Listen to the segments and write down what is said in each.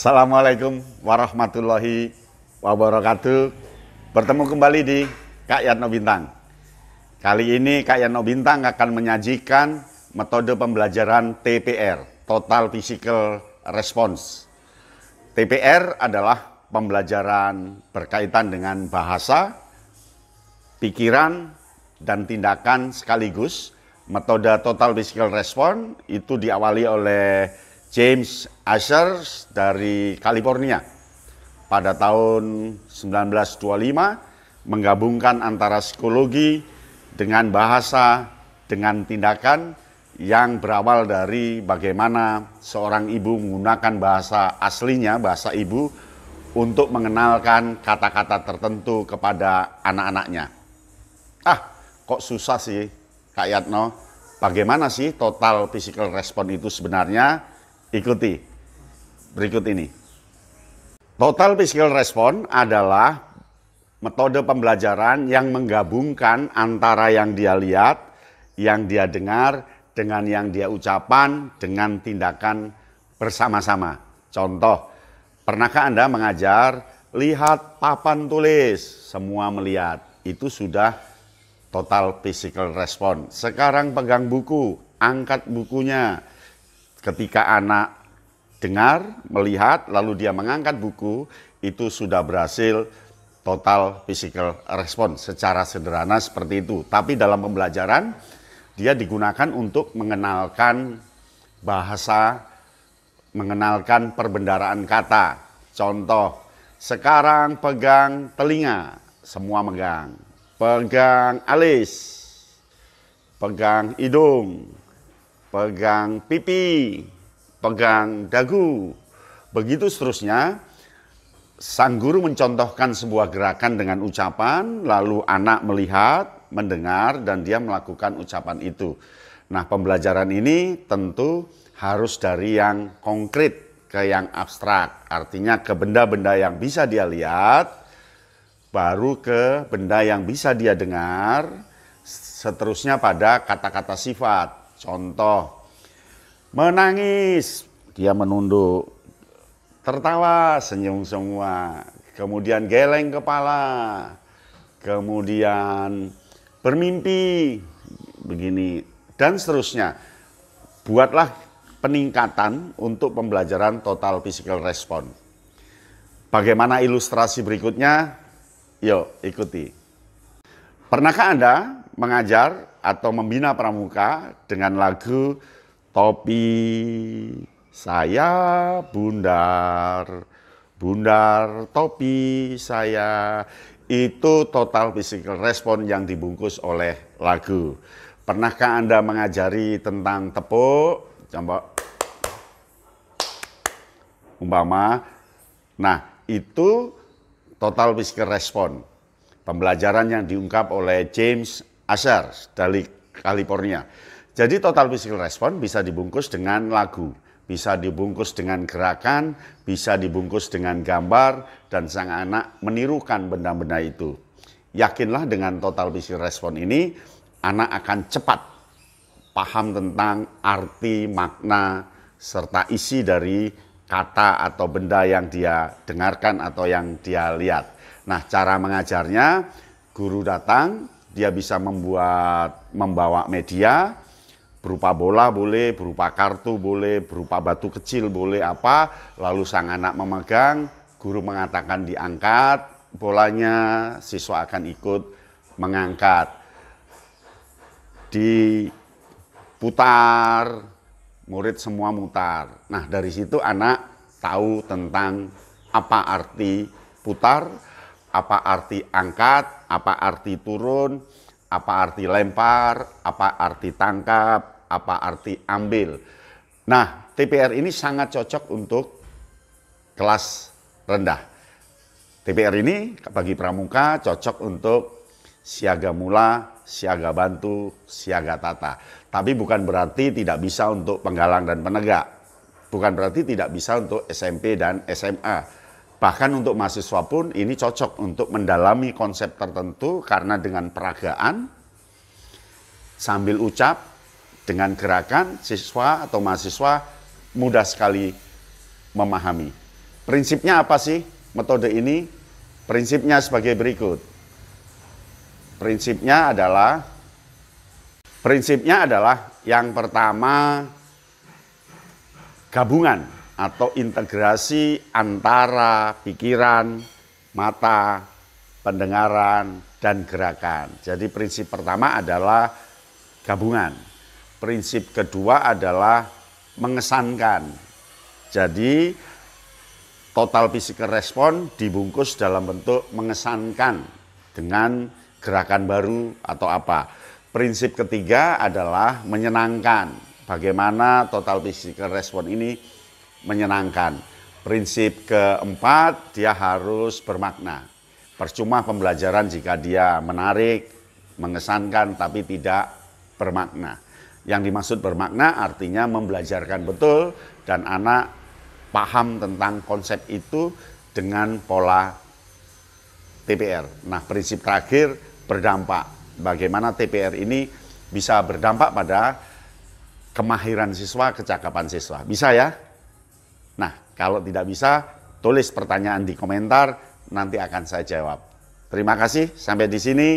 Assalamualaikum warahmatullahi wabarakatuh. Bertemu kembali di Kak Yatno Bintang. Kali ini Kak Yatno Bintang akan menyajikan metode pembelajaran TPR, Total Physical Response. TPR adalah pembelajaran berkaitan dengan bahasa, pikiran, dan tindakan sekaligus. Metode Total Physical Response itu diawali oleh James Asher dari California pada tahun 1925 menggabungkan antara psikologi dengan bahasa dengan tindakan yang berawal dari bagaimana seorang ibu menggunakan bahasa aslinya, bahasa ibu, untuk mengenalkan kata-kata tertentu kepada anak-anaknya. Ah, kok susah sih, Kak Yatno? Bagaimana sih total physical response itu sebenarnya? Ikuti berikut ini. Total physical response adalah metode pembelajaran yang menggabungkan antara yang dia lihat, yang dia dengar, dengan yang dia ucapan, dengan tindakan bersama-sama. Contoh, pernahkah Anda mengajar, lihat papan tulis, semua melihat. Itu sudah total physical response. Sekarang pegang buku, angkat bukunya, ketika anak dengar, melihat, lalu dia mengangkat buku, itu sudah berhasil total physical response secara sederhana seperti itu. Tapi dalam pembelajaran, dia digunakan untuk mengenalkan bahasa, mengenalkan perbendaraan kata. Contoh, sekarang pegang telinga, semua megang. Pegang alis, pegang hidung, pegang pipi, pegang dagu. Begitu seterusnya, sang guru mencontohkan sebuah gerakan dengan ucapan, lalu anak melihat, mendengar, dan dia melakukan ucapan itu. Nah, pembelajaran ini tentu harus dari yang konkret ke yang abstrak, artinya ke benda-benda yang bisa dia lihat, baru ke benda yang bisa dia dengar, seterusnya pada kata-kata sifat. Contoh, menangis, dia menunduk, tertawa, senyum semua, kemudian geleng kepala, kemudian bermimpi, begini, dan seterusnya. Buatlah peningkatan untuk pembelajaran total physical response. Bagaimana ilustrasi berikutnya? Yuk, ikuti. Pernahkah Anda mengajar atau membina pramuka dengan lagu Topi saya bundar, bundar topi saya. Itu total physical respon yang dibungkus oleh lagu. Pernahkah Anda mengajari tentang tepuk? Coba. Umpama. Nah, itu total physical respon. Pembelajaran yang diungkap oleh James Asher dari California. Jadi total physical response bisa dibungkus dengan lagu, bisa dibungkus dengan gerakan, bisa dibungkus dengan gambar, dan sang anak menirukan benda-benda itu. Yakinlah dengan total physical response ini, anak akan cepat paham tentang arti, makna, serta isi dari kata atau benda yang dia dengarkan atau yang dia lihat. Nah, cara mengajarnya, guru datang, dia bisa membuat membawa media berupa bola boleh, berupa kartu boleh, berupa batu kecil boleh apa, lalu sang anak memegang, guru mengatakan diangkat, bolanya siswa akan ikut mengangkat. Di putar, murid semua mutar. Nah, dari situ anak tahu tentang apa arti putar, apa arti angkat, apa arti turun, apa arti lempar, apa arti tangkap, apa arti ambil. Nah, TPR ini sangat cocok untuk kelas rendah. TPR ini bagi pramuka cocok untuk siaga mula, siaga bantu, siaga tata. Tapi bukan berarti tidak bisa untuk penggalang dan penegak. Bukan berarti tidak bisa untuk SMP dan SMA Bahkan untuk mahasiswa pun ini cocok untuk mendalami konsep tertentu karena dengan peragaan sambil ucap dengan gerakan siswa atau mahasiswa mudah sekali memahami. Prinsipnya apa sih metode ini? Prinsipnya sebagai berikut. Prinsipnya adalah prinsipnya adalah yang pertama gabungan atau integrasi antara pikiran, mata, pendengaran, dan gerakan. Jadi prinsip pertama adalah gabungan. Prinsip kedua adalah mengesankan. Jadi total physical response dibungkus dalam bentuk mengesankan dengan gerakan baru atau apa. Prinsip ketiga adalah menyenangkan. Bagaimana total physical response ini menyenangkan. Prinsip keempat, dia harus bermakna. Percuma pembelajaran jika dia menarik, mengesankan, tapi tidak bermakna. Yang dimaksud bermakna artinya membelajarkan betul dan anak paham tentang konsep itu dengan pola TPR. Nah, prinsip terakhir berdampak. Bagaimana TPR ini bisa berdampak pada kemahiran siswa, kecakapan siswa. Bisa ya? Nah, kalau tidak bisa, tulis pertanyaan di komentar, nanti akan saya jawab. Terima kasih, sampai di sini.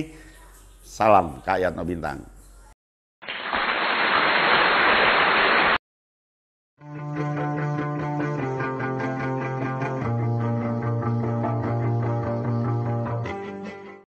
Salam Kak Yatno Bintang.